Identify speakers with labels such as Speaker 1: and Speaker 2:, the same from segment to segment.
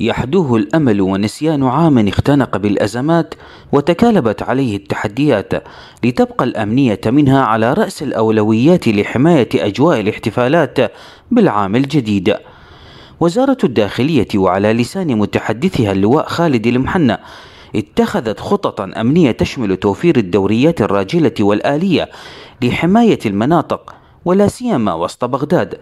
Speaker 1: يحدوه الامل ونسيان عام اختنق بالازمات وتكالبت عليه التحديات لتبقى الامنيه منها على راس الاولويات لحمايه اجواء الاحتفالات بالعام الجديد وزاره الداخليه وعلى لسان متحدثها اللواء خالد المحنه اتخذت خططا امنيه تشمل توفير الدوريات الراجله والاليه لحمايه المناطق ولا سيما وسط بغداد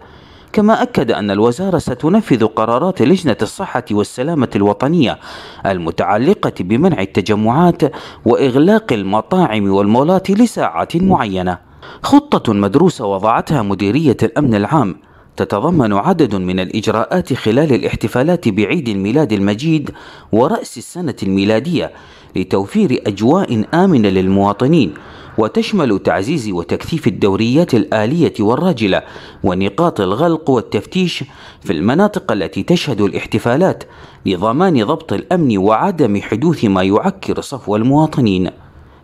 Speaker 1: كما أكد أن الوزارة ستنفذ قرارات لجنة الصحة والسلامة الوطنية المتعلقة بمنع التجمعات وإغلاق المطاعم والمولات لساعات معينة خطة مدروسة وضعتها مديرية الأمن العام تتضمن عدد من الإجراءات خلال الاحتفالات بعيد الميلاد المجيد ورأس السنة الميلادية لتوفير أجواء آمنة للمواطنين وتشمل تعزيز وتكثيف الدوريات الآلية والراجلة ونقاط الغلق والتفتيش في المناطق التي تشهد الاحتفالات لضمان ضبط الأمن وعدم حدوث ما يعكر صفو المواطنين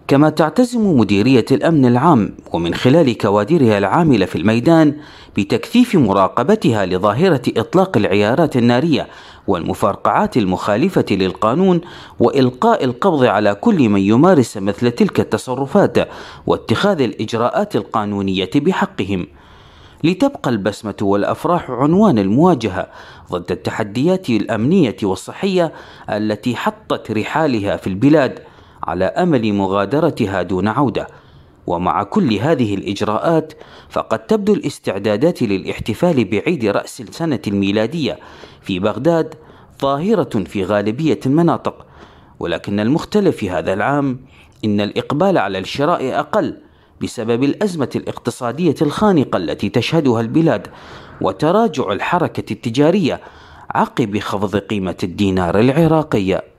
Speaker 1: كما تعتزم مديرية الأمن العام ومن خلال كوادرها العاملة في الميدان بتكثيف مراقبتها لظاهرة إطلاق العيارات النارية والمفرقعات المخالفة للقانون وإلقاء القبض على كل من يمارس مثل تلك التصرفات واتخاذ الإجراءات القانونية بحقهم لتبقى البسمة والأفراح عنوان المواجهة ضد التحديات الأمنية والصحية التي حطت رحالها في البلاد على امل مغادرتها دون عوده ومع كل هذه الاجراءات فقد تبدو الاستعدادات للاحتفال بعيد راس السنه الميلاديه في بغداد ظاهره في غالبيه المناطق ولكن المختلف في هذا العام ان الاقبال على الشراء اقل بسبب الازمه الاقتصاديه الخانقه التي تشهدها البلاد وتراجع الحركه التجاريه عقب خفض قيمه الدينار العراقي